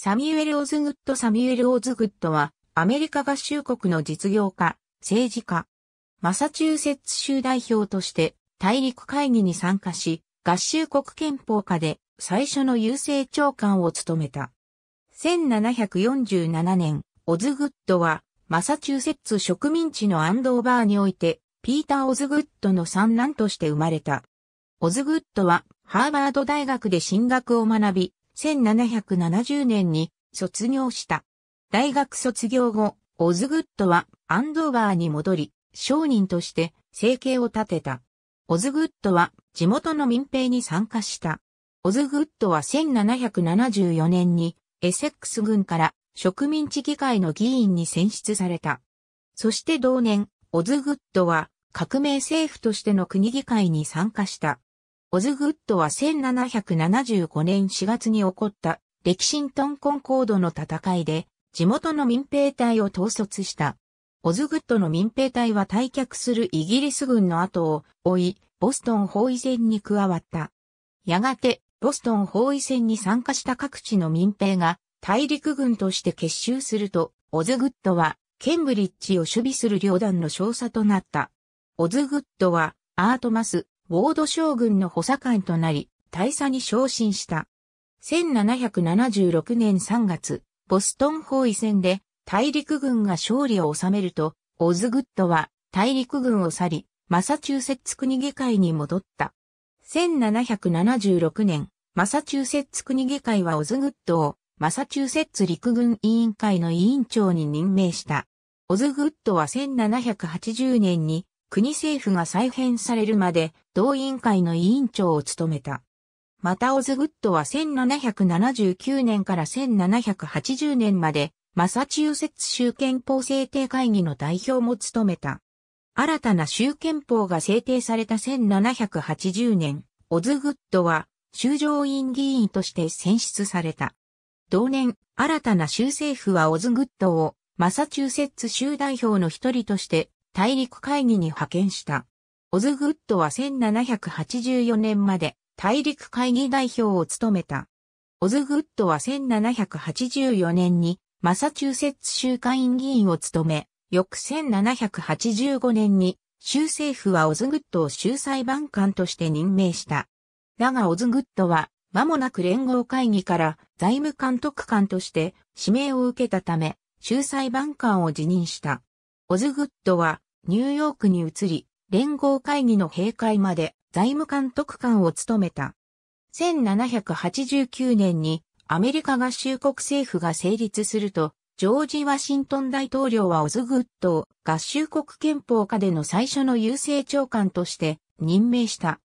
サミュエル・オズグッド・サミュエル・オズグッドは、アメリカ合衆国の実業家、政治家、マサチューセッツ州代表として、大陸会議に参加し、合衆国憲法下で最初の郵政長官を務めた。1747年、オズグッドは、マサチューセッツ植民地のアンドーバーにおいて、ピーター・オズグッドの三男として生まれた。オズグッドは、ハーバード大学で進学を学び、1770年に卒業した。大学卒業後、オズグッドはアンドーバーに戻り、商人として生計を立てた。オズグッドは地元の民兵に参加した。オズグッドは1774年にエセックス軍から植民地議会の議員に選出された。そして同年、オズグッドは革命政府としての国議会に参加した。オズグッドは1775年4月に起こった歴史ントンコンコードの戦いで地元の民兵隊を統率した。オズグッドの民兵隊は退却するイギリス軍の後を追い、ボストン包囲戦に加わった。やがて、ボストン包囲戦に参加した各地の民兵が大陸軍として結集すると、オズグッドはケンブリッジを守備する両団の少佐となった。オズグッドはアートマス、ウォード将軍の補佐官となり、大佐に昇進した。1776年3月、ボストン包囲戦で大陸軍が勝利を収めると、オズグッドは大陸軍を去り、マサチューセッツ国議会に戻った。1776年、マサチューセッツ国議会はオズグッドをマサチューセッツ陸軍委員会の委員長に任命した。オズグッドは1780年に国政府が再編されるまで同委員会の委員長を務めた。またオズグッドは1779年から1780年までマサチューセッツ州憲法制定会議の代表も務めた。新たな州憲法が制定された1780年、オズグッドは州上院議員として選出された。同年、新たな州政府はオズグッドをマサチューセッツ州代表の一人として大陸会議に派遣した。オズグッドは1784年まで大陸会議代表を務めた。オズグッドは1784年にマサチューセッツ州会員議員を務め、翌1785年に州政府はオズグッドを州裁判官として任命した。だがオズグッドは間もなく連合会議から財務監督官として指名を受けたため、州裁判官を辞任した。オズグッドはニューヨークに移り、連合会議の閉会まで財務監督官を務めた。1789年にアメリカ合衆国政府が成立すると、ジョージ・ワシントン大統領はオズグッドを合衆国憲法下での最初の郵政長官として任命した。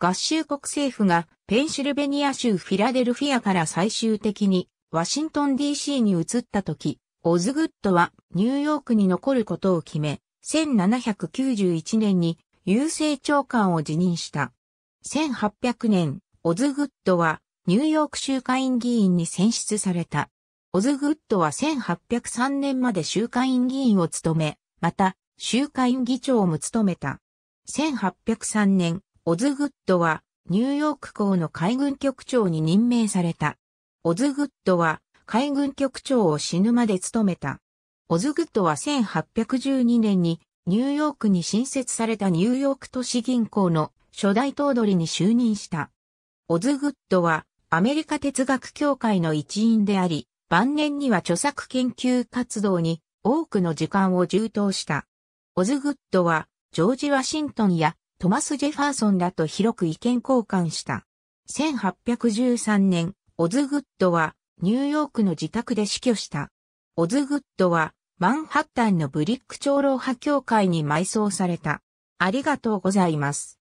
合衆国政府がペンシルベニア州フィラデルフィアから最終的にワシントン DC に移った時、オズグッドはニューヨークに残ることを決め、1791年に郵政長官を辞任した。1800年、オズグッドはニューヨーク州会員議員に選出された。オズグッドは1803年まで州会員議員を務め、また州会員議長も務めた。1803年、オズグッドはニューヨーク港の海軍局長に任命された。オズグッドは海軍局長を死ぬまで務めた。オズグッドは1812年にニューヨークに新設されたニューヨーク都市銀行の初代頭取に就任した。オズグッドはアメリカ哲学協会の一員であり、晩年には著作研究活動に多くの時間を充当した。オズグッドはジョージ・ワシントンやトマス・ジェファーソンらと広く意見交換した。1813年、オズグッドはニューヨークの自宅で死去した。オズグッドは、マンハッタンのブリック長老派協会に埋葬された。ありがとうございます。